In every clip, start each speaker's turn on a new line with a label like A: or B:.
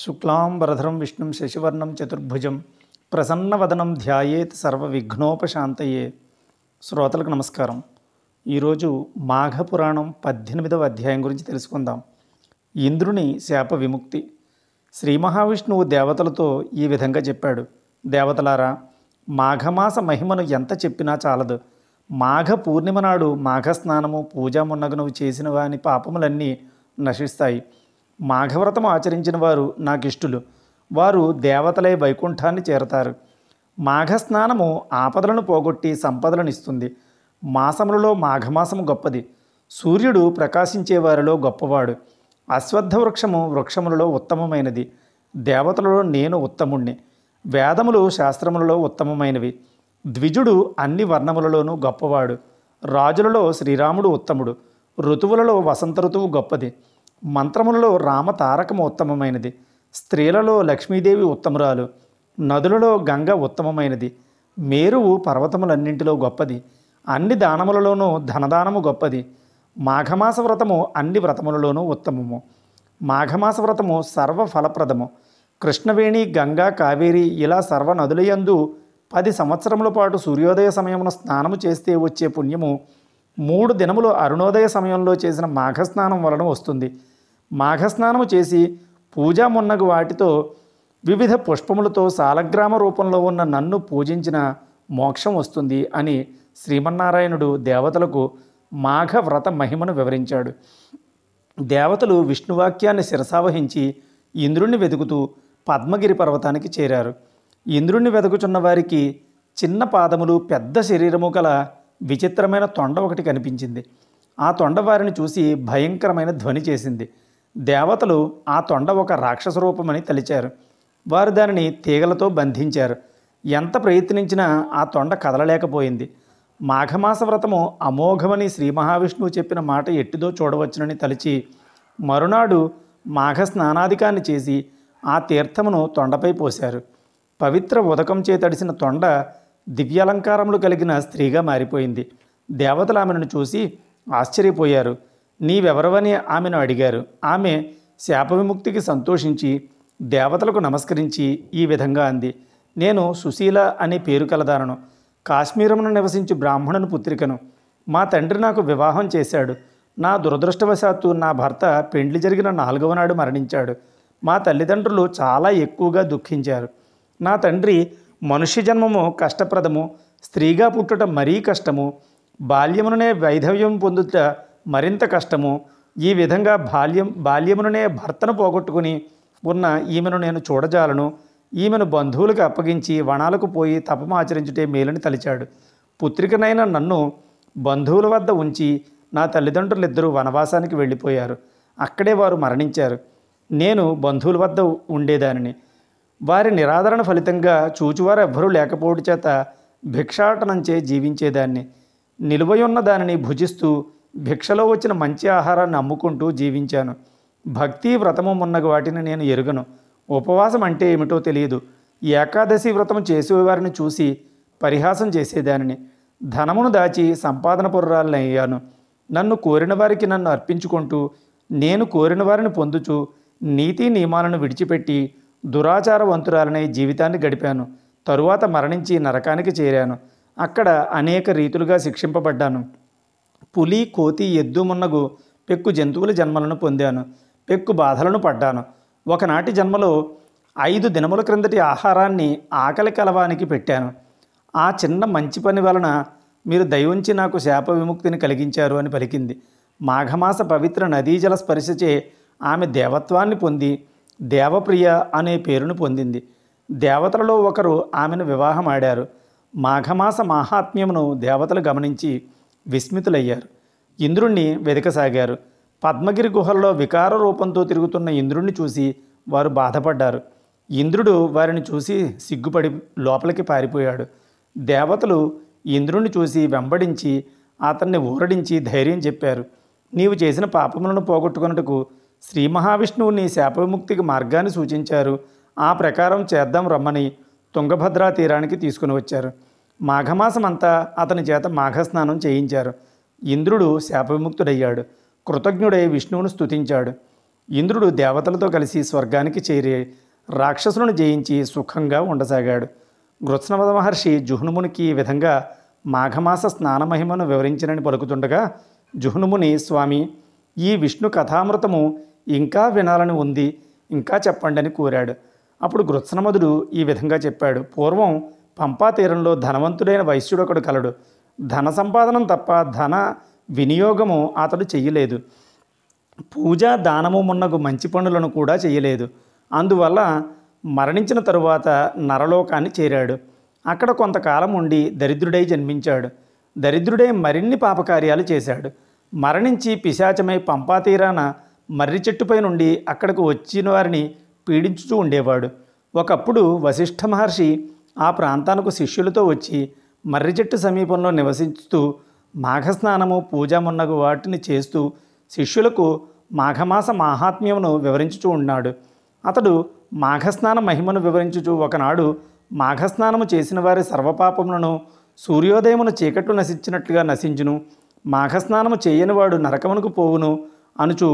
A: శుక్లాం వరధరం విష్ణుం శశివర్ణం చతుర్భుజం ప్రసన్నవదనం ధ్యాయేత్ సర్వ విఘ్నోపశాంతయే శ్రోతలకు నమస్కారం ఈరోజు మాఘపురాణం పద్దెనిమిదవ అధ్యాయం గురించి తెలుసుకుందాం ఇంద్రుని శాప విముక్తి శ్రీ మహావిష్ణువు దేవతలతో ఈ విధంగా చెప్పాడు దేవతలారా మాఘమాస మహిమను ఎంత చెప్పినా చాలదు మాఘ పూర్ణిమ నాడు మాఘ స్నానము పూజ చేసిన వాని పాపములన్నీ నశిస్తాయి మాఘవ్రతం ఆచరించిన వారు నాకిష్టులు వారు దేవతలై వైకుంఠాన్ని చేరతారు మాఘస్నానము ఆపదలను పోగొట్టి సంపదలను ఇస్తుంది మాసములలో మాఘమాసము గొప్పది సూర్యుడు ప్రకాశించే వారిలో గొప్పవాడు అశ్వత్థ వృక్షము వృక్షములలో ఉత్తమమైనది దేవతలలో నేను ఉత్తముణ్ణి వేదములు శాస్త్రములలో ఉత్తమమైనవి ద్విజుడు అన్ని వర్ణములలోనూ గొప్పవాడు రాజులలో శ్రీరాముడు ఉత్తముడు ఋతువులలో వసంత ఋతువు గొప్పది మంత్రములలో రామ తారకము ఉత్తమమైనది స్త్రీలలో లక్ష్మీదేవి ఉత్తమురాలు నదులలో గంగ ఉత్తమమైనది మేరువు పర్వతములన్నింటిలో గొప్పది అన్ని దానములలోనూ ధనదానము గొప్పది మాఘమాస వ్రతము అన్ని వ్రతములలోనూ ఉత్తమము మాఘమాస వ్రతము సర్వ ఫలప్రదము కృష్ణవేణి గంగా కావేరి ఇలా సర్వ నదులయందు పది సంవత్సరముల పాటు సూర్యోదయ సమయమున స్నానము చేస్తే వచ్చే పుణ్యము మూడు దినములు అరుణోదయ సమయంలో చేసిన మాఘస్నానం వలన వస్తుంది మాఘస్నానము చేసి పూజా మున్నగు వాటితో వివిధ పుష్పములతో సాలగ్రామ రూపంలో ఉన్న నన్ను పూజించిన మోక్షం వస్తుంది అని శ్రీమన్నారాయణుడు దేవతలకు మాఘ వ్రత మహిమను వివరించాడు దేవతలు విష్ణువాక్యాన్ని శిరసావహించి ఇంద్రుణ్ణి వెతుకుతూ పద్మగిరి పర్వతానికి చేరారు ఇంద్రుణ్ణి వెతుకుచున్న వారికి చిన్న పాదములు పెద్ద శరీరము గల విచిత్రమైన తొండ ఒకటి కనిపించింది ఆ తొండ వారిని చూసి భయంకరమైన ధ్వని చేసింది దేవతలు ఆ తొండ ఒక రాక్షస రూపమని తలిచారు వారు దానిని తీగలతో బంధించారు ఎంత ప్రయత్నించినా ఆ తొండ కదలలేకపోయింది మాఘమాస వ్రతము అమోఘమని శ్రీ మహావిష్ణువు చెప్పిన మాట ఎట్టిదో చూడవచ్చునని తలిచి మరునాడు మాఘ స్నానాధికాన్ని చేసి ఆ తీర్థమును తొండపై పోశారు పవిత్ర ఉదకం చేతడిసిన తొండ దివ్యాలంకారములు కలిగిన స్త్రీగా మారిపోయింది దేవతలు ఆమెను చూసి ఆశ్చర్యపోయారు నీవెవరవని ఆమెను అడిగారు ఆమె శాప విముక్తికి సంతోషించి దేవతలకు నమస్కరించి ఈ విధంగా అంది నేను సుశీల అనే పేరు కలదారను కాశ్మీరమును నివసించి బ్రాహ్మణుని పుత్రికను మా తండ్రి నాకు వివాహం చేశాడు నా దురదృష్టవశాత్తు నా భర్త పెండ్లి జరిగిన నాలుగవ నాడు మరణించాడు మా తల్లిదండ్రులు చాలా ఎక్కువగా దుఃఖించారు నా తండ్రి మనుష్య జన్మము కష్టప్రదము స్త్రీగా పుట్టడం మరీ కష్టము బాల్యముననే వైధవ్యం పొందుట మరింత కష్టము ఈ విధంగా బాల్యం బాల్యముననే భర్తను పోగొట్టుకుని ఉన్న ఈమెను నేను చూడజాలను ఈమెను బంధువులకు అప్పగించి వనాలకు పోయి తపమాచరించుటే మేలుని తలిచాడు పుత్రికనైన నన్ను బంధువుల వద్ద ఉంచి నా తల్లిదండ్రులిద్దరూ వనవాసానికి వెళ్ళిపోయారు అక్కడే వారు మరణించారు నేను బంధువుల వద్ద ఉండేదానిని వారి నిరాదరణ ఫలితంగా చూచువారు ఎవ్వరూ లేకపోవడం చేత భిక్షాటనంచే జీవించేదాన్ని నిలువయున్న దానిని భుజిస్తూ భిక్షలో వచ్చిన మంచి ఆహారాన్ని అమ్ముకుంటూ జీవించాను భక్తి వ్రతము ఉన్న వాటిని నేను ఎరుగను ఉపవాసం అంటే ఏమిటో తెలియదు ఏకాదశి వ్రతం చేసేవారిని చూసి పరిహాసం చేసేదానిని ధనమును దాచి సంపాదన అయ్యాను నన్ను కోరిన వారికి నన్ను అర్పించుకుంటూ నేను కోరిన వారిని పొందుచు నీతి నియమాలను విడిచిపెట్టి దురాచారవంతురాలనే జీవితాన్ని గడిపాను తరువాత మరణించి నరకానికి చేరాను అక్కడ అనేక రీతులుగా శిక్షింపబడ్డాను పులి కోతి ఎద్దు మున్నగు పెక్కు జంతువుల జన్మలను పొందాను పెక్కు బాధలను పడ్డాను ఒకనాటి జన్మలో ఐదు దినముల క్రిందటి ఆహారాన్ని ఆకలి కలవానికి పెట్టాను ఆ చిన్న మంచి పని వలన మీరు దయవుంచి నాకు శాప విముక్తిని కలిగించారు అని పలికింది మాఘమాస పవిత్ర నదీ జల స్పర్శచే ఆమె దేవత్వాన్ని పొంది దేవప్రియ అనే పేరును పొందింది దేవతలలో ఒకరు ఆమెను వివాహమాడారు మాఘమాస మాహాత్మ్యమును దేవతలు గమనించి విస్మితులయ్యారు ఇంద్రుణ్ణి వెతకసాగారు పద్మగిరి గుహల్లో వికార రూపంతో తిరుగుతున్న ఇంద్రుణ్ణి చూసి వారు బాధపడ్డారు ఇంద్రుడు వారిని చూసి సిగ్గుపడి లోపలికి పారిపోయాడు దేవతలు ఇంద్రుణ్ణి చూసి వెంబడించి అతన్ని ఊరడించి ధైర్యం చెప్పారు నీవు చేసిన పాపములను పోగొట్టుకున్నట్టుకు శ్రీ మహావిష్ణువు నీ శాపవిముక్తికి మార్గాన్ని సూచించారు ఆ ప్రకారం చేద్దాం రమ్మని తుంగభద్రా తీరానికి తీసుకుని వచ్చారు మాఘమాసం అంతా అతని చేత మాఘస్నానం చేయించారు ఇంద్రుడు శాపవిముక్తుడయ్యాడు కృతజ్ఞుడై విష్ణువును స్తుతించాడు ఇంద్రుడు దేవతలతో కలిసి స్వర్గానికి చేరి రాక్షసులను జయించి సుఖంగా ఉండసాగాడు గృత్స్నవద మహర్షి జుహ్నుమునికి ఈ విధంగా మాఘమాస స్నానమహిమను వివరించినని పలుకుతుండగా జుహ్నుముని స్వామి ఈ విష్ణు కథామృతము ఇంకా వినాలని ఉంది ఇంకా చెప్పండి అని కోరాడు అప్పుడు గృత్స్నమధుడు ఈ విధంగా చెప్పాడు పూర్వం పంపా తీరంలో ధనవంతుడైన వైశ్యుడొకడు కలడు ధన సంపాదనం తప్ప ధన వినియోగము అతడు చెయ్యలేదు పూజ దానము మున్నగు మంచి పనులను కూడా చేయలేదు అందువల్ల మరణించిన తరువాత నరలోకాన్ని చేరాడు అక్కడ కొంతకాలం ఉండి దరిద్రుడై జన్మించాడు దరిద్రుడై మరిన్ని పాపకార్యాలు చేశాడు మరణించి పిశాచమై పంపాతీరాన మర్రి చెట్టుపై నుండి అక్కడికి వచ్చిన వారిని పీడించుతూ ఉండేవాడు ఒకప్పుడు వశిష్ఠ మహర్షి ఆ ప్రాంతానికి శిష్యులతో వచ్చి మర్రి చెట్టు సమీపంలో నివసిస్తూ మాఘస్నానము పూజ మున్నగు వాటిని చేస్తూ శిష్యులకు మాఘమాస మాహాత్మ్యమును వివరించుచూ ఉన్నాడు అతడు మాఘస్నాన మహిమను వివరించుచూ ఒకనాడు మాఘస్నానము చేసిన వారి సర్వపాపములను సూర్యోదయమును చీకట్లు నశించినట్లుగా నశించును మాఘస్నానము చేయనివాడు నరకమునకు పోవును అనుచు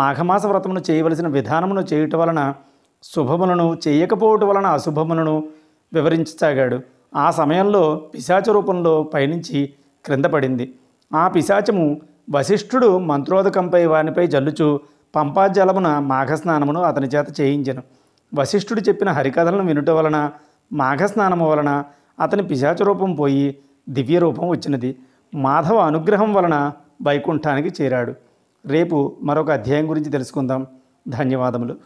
A: మాఘమాస వ్రతమును చేయవలసిన విధానమును చేయుట వలన శుభములను చేయకపోవటం వలన అశుభములను వివరించసాగాడు ఆ సమయంలో పిశాచ రూపంలో పయనించి క్రింద పడింది ఆ పిశాచము వశిష్ఠుడు మంత్రోదకంపై వానిపై జల్లుచు పంపాజలమున మాఘస్నానమును అతని చేత చేయించను వశిష్ఠుడు చెప్పిన హరికథలను వినుట వలన మాఘస్నానము వలన అతని పిశాచ రూపం పోయి దివ్య రూపం వచ్చినది మాధవ అనుగ్రహం వలన వైకుంఠానికి చేరాడు రేపు మరొక అధ్యాయం గురించి తెలుసుకుందాం ధన్యవాదములు